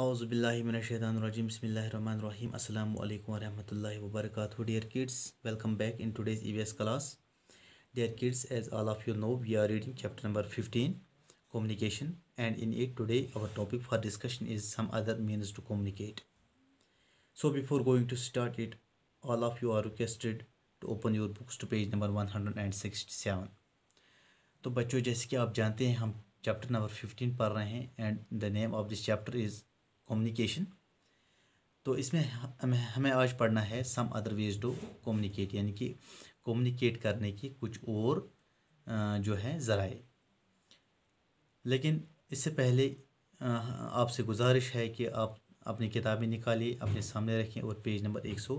Auzubillahiminashaitanirajim Bismillahirrahmanirrahim Assalamu alaikum warahmatullahi wabarakatuh Dear kids, welcome back in today's EBS class Dear kids, as all of you know, we are reading chapter number 15 Communication and in it today our topic for discussion is some other means to communicate So before going to start it, all of you are requested to open your books to page number 167 तो बच्चों जैसे कि आप जानते हैं हम chapter number 15 पढ़ रहे हैं and the name of this chapter is communication तो इसमें हमें आज पढ़ना है some other ways to communicate यानी कि कम्युनिकेट करने की कुछ और जो है ज़राए लेकिन इससे पहले आपसे गुजारिश है कि आप अपनी किताबें निकालिए अपने सामने रखें और पेज नंबर एक सौ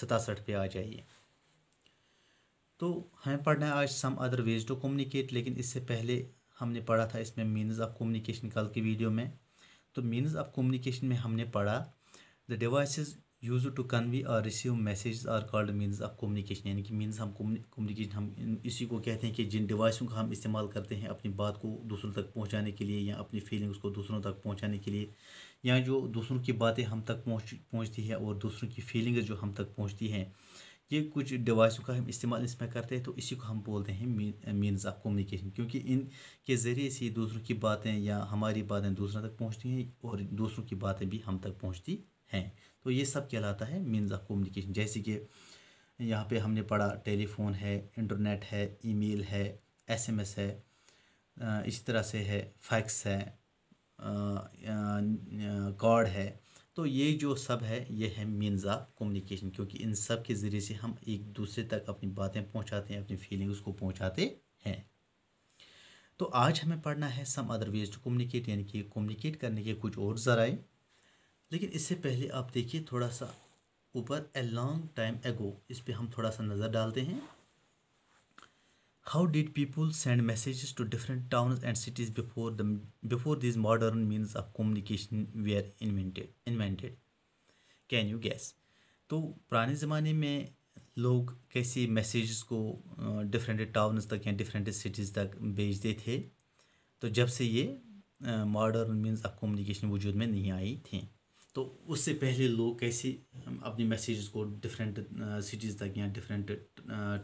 सतासठ पर आ जाइए तो हमें पढ़ना है आज some other ways to communicate लेकिन इससे पहले हमने पढ़ा था इसमें मीनस ऑफ कम्युनिकेशन कल की वीडियो में तो मीन्स ऑफ कम्युनिकेशन में हमने पढ़ा the devices use to convey और receive message are called means of communication यानी कि मीन्स हम कम्युनिकेशन हम इसी को कहते हैं कि जिन डिवाइसों का हम इस्तेमाल करते हैं अपनी बात को दूसरों तक पहुंचाने के लिए या अपनी फीलिंग्स को दूसरों तक पहुंचाने के लिए या जो दूसरों की बातें हम तक पहुंच पहुंचती है और दूसरों की फीलिंग्स जो हम तक पहुंचती हैं ये कुछ डिवाइसों का हम इस्तेमाल इसमें करते हैं तो इसी को हम बोलते हैं मीन्स ऑफ कम्युनिकेशन क्योंकि इन के ज़रिए से दूसरों की बातें या हमारी बातें दूसरों तक पहुंचती हैं और दूसरों की बातें भी हम तक पहुंचती हैं तो ये सब कहलाता है मीन्स ऑफ कम्युनिकेशन जैसे कि यहाँ पे हमने पढ़ा टेलीफोन है इंटरनेट है ईमेल है एसएमएस है इस तरह से है फैक्स है कार्ड है तो ये जो सब है ये है मीन्स ऑफ कम्युनिकेशन क्योंकि इन सब के ज़रिए से हम एक दूसरे तक अपनी बातें पहुंचाते हैं अपनी फीलिंग्स को पहुंचाते हैं तो आज हमें पढ़ना है some other ways to communicate यानी कि कम्युनिकेट करने के कुछ और ज़राए लेकिन इससे पहले आप देखिए थोड़ा सा ऊपर ए लॉन्ग टाइम एगो इस पर हम थोड़ा सा नज़र डालते हैं how did people send messages to different towns and cities before the before these modern means of communication were invented invented can you guess तो पुराने ज़माने में लोग कैसे मैसेजेस को डिफरेंट टाउन्स तक या डिफरेंट सिटीज़ तक भेजते थे तो जब से ये मॉडर्न मीन्स ऑफ कम्युनिकेशन वजूद में नहीं आई थी तो उससे पहले लोग कैसे अपने मैसेजेस को डिफरेंट सिटीज़ तक या डिफरेंट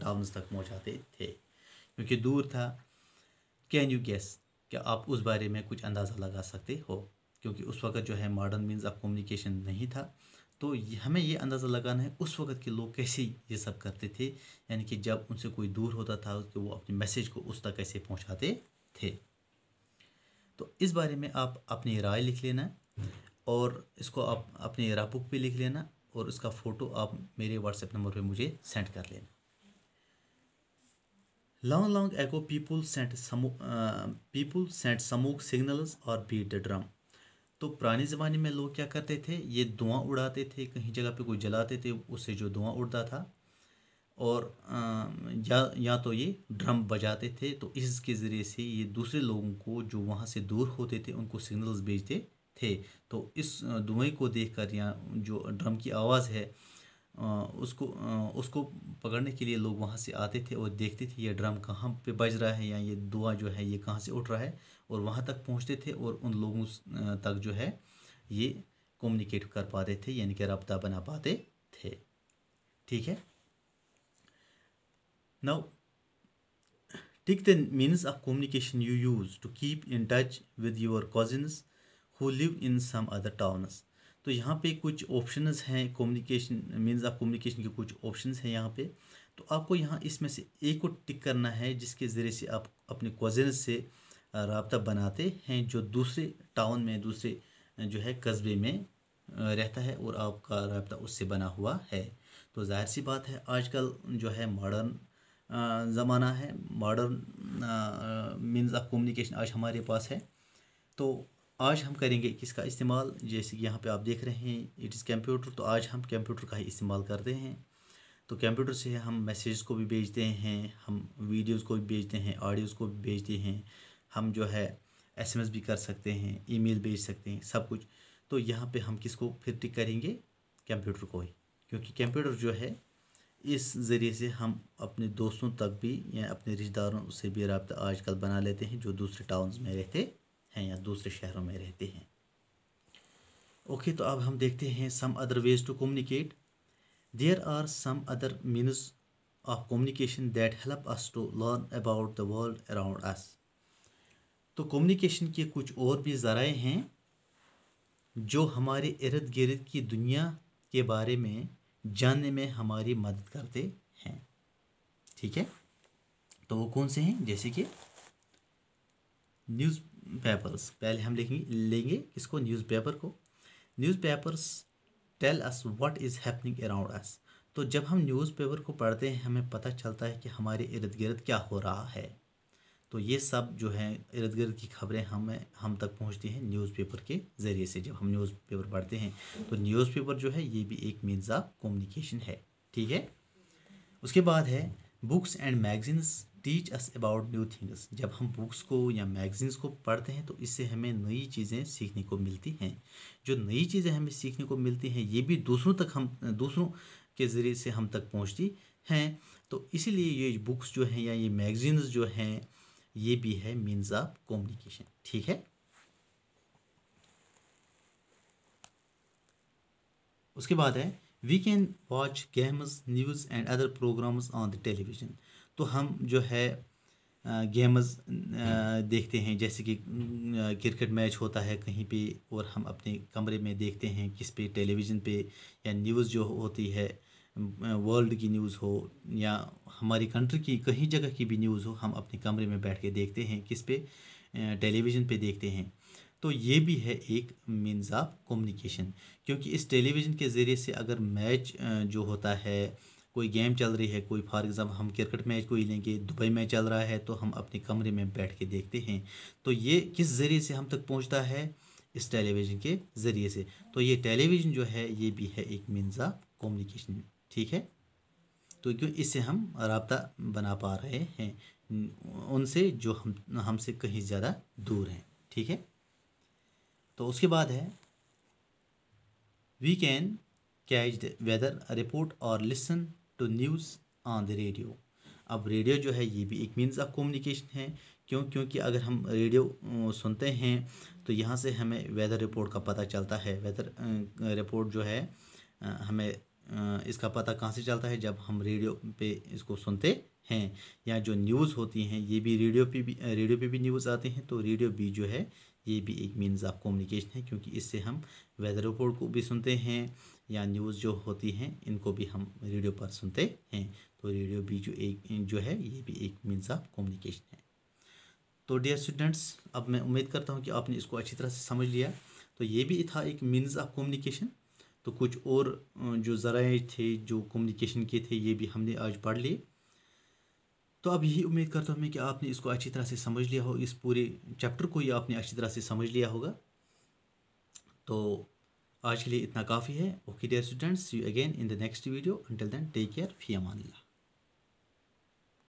टाउन्स तक पहुंचाते थे क्योंकि दूर था कैन यू गेस क्या आप उस बारे में कुछ अंदाज़ा लगा सकते हो क्योंकि उस वक्त जो है मॉडर्न मीन्स ऑफ कम्युनिकेशन नहीं था तो हमें ये अंदाज़ा लगाना है उस वक्त के लोग कैसे ये सब करते थे यानी कि जब उनसे कोई दूर होता था तो वो अपने मैसेज को उस तक कैसे पहुंचाते थे तो इस बारे में आप अपनी राय लिख लेना और इसको आप अपने राय बुक पे लिख लेना और इसका फ़ोटो आप मेरे व्हाट्सएप नंबर पे मुझे सेंड कर लेना long long ago people sent people sent people sent और बीट द ड्रम तो पुराने ज़माने में लोग क्या करते थे ये धुआं उड़ाते थे कहीं जगह पे कोई जलाते थे उससे जो धुआं उड़ता था और um, या या तो ये ड्रम बजाते थे तो इसके ज़रिए से ये दूसरे लोगों को जो वहाँ से दूर होते थे उनको सिग्नल्स भेजते थे तो इस uh, धुएँ को देखकर या जो ड्रम की आवाज़ है उसको उसको पकड़ने के लिए लोग वहाँ से आते थे और देखते थे ये ड्रम कहाँ पे बज रहा है या ये दुआ जो है ये कहाँ से उठ रहा है और वहाँ तक पहुँचते थे और उन लोगों तक जो है ये कम्युनिकेट कर पाते थे यानी कि रबता बना पाते थे ठीक है now tick the means of communication you use to keep in touch with your cousins who live in some other towns तो यहाँ पे कुछ ऑप्शंस हैं कम्युनिकेशन मीन्स ऑफ कम्युनिकेशन के कुछ ऑप्शंस हैं यहाँ पे तो आपको यहाँ इसमें से एक को टिक करना है जिसके ज़रिए से आप अपने कज़न से रबता बनाते हैं जो दूसरे टाउन में दूसरे जो है कस्बे में रहता है और आपका रबता उससे बना हुआ है तो जाहिर सी बात है आजकल जो है मॉडर्न ज़माना है मॉडर्न मीन्स ऑफ कम्युनिकेशन आज हमारे पास है तो आज हम करेंगे किसका इस्तेमाल जैसे कि यहाँ पे आप देख रहे हैं इट इज़ कंप्यूटर तो आज हम कंप्यूटर का ही इस्तेमाल करते हैं तो कंप्यूटर से हम मैसेज को भी भेजते हैं हम वीडियोस को भी भेजते हैं ऑडियोज़ को भी भेजते हैं हम जो है एसएमएस भी कर सकते हैं ईमेल भेज सकते हैं सब कुछ तो यहाँ पे हम किसको फिर टिक करेंगे कंप्यूटर को ही क्योंकि कंप्यूटर जो है इस ज़रिए से हम अपने दोस्तों तक भी या अपने रिश्तेदारों से भी रबता आजकल बना लेते हैं जो दूसरे टाउन्स में रहते हैं या दूसरे शहरों में रहते हैं ओके okay, तो अब हम देखते हैं some other ways to communicate there are some other means of communication that help us to learn about the world around us तो कम्युनिकेशन के कुछ और भी ज़राए हैं जो हमारे इर्द गिर्द की दुनिया के बारे में जानने में हमारी मदद करते हैं ठीक है तो वो कौन से हैं जैसे कि न्यूज़ पेपर्स पहले हम लिखेंगे लेंगे किसको न्यूज़ पेपर को newspapers tell us what is happening around us तो जब हम न्यूज़ पेपर को पढ़ते हैं हमें पता चलता है कि हमारे इर्द गिर्द क्या हो रहा है तो ये सब जो है इर्द गिर्द की खबरें हमें हम तक पहुंचती हैं न्यूज़पेपर के ज़रिए से जब हम न्यूज़पेपर पढ़ते हैं तो न्यूज़पेपर जो है ये भी एक मीन्स ऑफ कम्युनिकेशन है ठीक है उसके बाद है books and magazines teach us about new things जब हम बुक्स को या मैगजीन्स को पढ़ते हैं तो इससे हमें नई चीज़ें सीखने को मिलती हैं जो नई चीज़ें हमें सीखने को मिलती हैं ये भी दूसरों तक हम दूसरों के ज़रिए से हम तक पहुंचती हैं तो इसीलिए ये बुक्स जो हैं या ये मैगजीन्स जो हैं ये भी है मीन्स ऑफ कम्युनिकेशन ठीक है उसके बाद है we can watch games news and other programmes on the television तो हम जो है गेम्स देखते हैं जैसे कि क्रिकेट मैच होता है कहीं पे और हम अपने कमरे में देखते हैं किस पे टेलीविज़न पे या न्यूज़ जो होती है वर्ल्ड की न्यूज़ हो या हमारी कंट्री की कहीं जगह की भी न्यूज़ हो हम अपने कमरे में बैठ के देखते हैं किस पे टेलीविज़न पे देखते हैं तो ये भी है एक मीन्स ऑफ कम्युनिकेशन क्योंकि इस टेलीविज़न के ज़रिए से अगर मैच जो होता है कोई गेम चल रही है कोई फॉर एग्ज़ाम्पल हम क्रिकेट मैच कोई लेंगे दुबई में चल रहा है तो हम अपने कमरे में बैठ के देखते हैं तो ये किस ज़रिए से हम तक पहुँचता है इस टेलीविज़न के ज़रिए से तो ये टेलीविज़न जो है ये भी है एक मीन्स ऑफ कम्युनिकेशन ठीक है तो क्यों इससे हम रबता बना पा रहे हैं उनसे जो हम हमसे कहीं ज़्यादा दूर हैं ठीक है तो उसके बाद है we can catch the weather report और listen to news on the radio अब रेडियो जो है ये भी एक मीन्स ऑफ कम्युनिकेशन है क्यों क्योंकि अगर हम रेडियो सुनते हैं तो यहाँ से हमें वेदर रिपोर्ट का पता चलता है वेदर रिपोर्ट जो है हमें इसका पता कहाँ से चलता है जब हम रेडियो पे इसको सुनते हैं या जो न्यूज़ होती हैं ये भी रेडियो पे भी रेडियो पे भी न्यूज़ आते हैं तो रेडियो भी जो है ये भी एक मीन्स ऑफ कम्युनिकेशन है क्योंकि इससे हम वेदर रिपोर्ट को भी सुनते हैं या न्यूज़ जो होती हैं इनको भी हम रेडियो पर सुनते हैं तो रेडियो भी जो एक जो है ये भी एक मीन्स ऑफ कम्युनिकेशन है तो डियर स्टूडेंट्स अब मैं उम्मीद करता हूँ कि आपने इसको अच्छी तरह से समझ लिया तो ये भी था एक मीन्स ऑफ कम्युनिकेशन तो कुछ और जो ज़राए थे जो कम्युनिकेशन के थे ये भी हमने आज पढ़ लिए तो अब यही उम्मीद करता हूँ मैं कि आपने इसको अच्छी तरह से समझ लिया हो इस पूरे चैप्टर को ही आपने अच्छी तरह से समझ लिया होगा तो आज के लिए इतना काफ़ी है okay dear students you again in the next video until then take care फी अमान